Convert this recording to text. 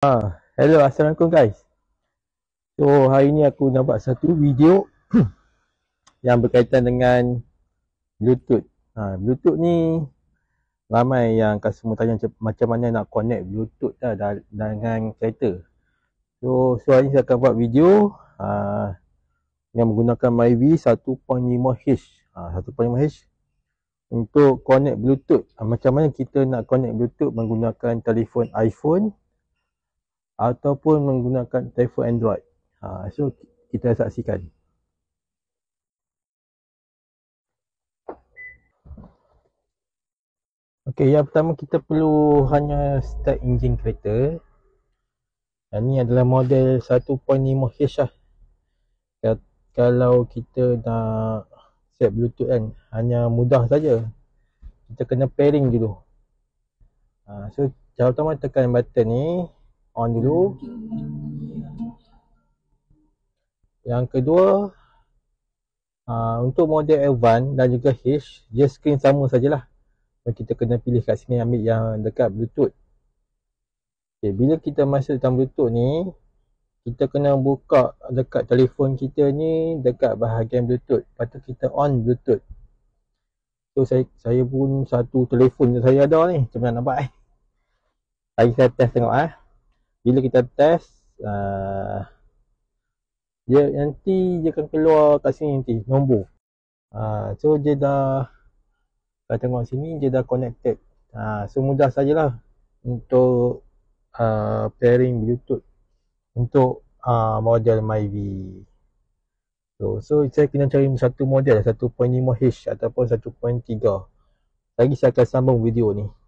Ha, hello, Assalamualaikum guys. So, hari ni aku nampak satu video yang berkaitan dengan Bluetooth. Ha, Bluetooth ni ramai yang customer tanya macam mana nak connect Bluetooth dah dengan kereta. So, so hari ni saya akan buat video ha, yang menggunakan MyV 1.5H. Ha, 1.5H untuk connect Bluetooth. Ha, macam mana kita nak connect Bluetooth menggunakan telefon iPhone ataupun menggunakan telefon Android. Ha, so kita saksikan. Okey, yang pertama kita perlu hanya start engine kereta. Dan ini adalah model 1.5 Hsh. Lah. Kalau kita nak set Bluetooth kan, hanya mudah saja. Kita kena pairing dulu. Ha, so, cara pertama tekan button ni on dulu hmm, yang kedua uh, untuk model Elvan dan juga H dia screen sama sajalah dan kita kena pilih kat sini ambil yang dekat bluetooth okay, bila kita masuk dalam bluetooth ni kita kena buka dekat telefon kita ni dekat bahagian bluetooth lepas tu kita on bluetooth so saya, saya pun satu telefon yang saya ada ni macam mana nampak eh lagi saya test tengok eh bila kita test uh, dia nanti dia akan keluar kat sini nanti nombor uh, so dia dah kita tengok sini dia dah connected uh, so mudah sajalah untuk uh, pairing bluetooth untuk uh, model MyV. so, so saya kena cari satu model 1.5H ataupun 1.3 lagi saya akan sambung video ni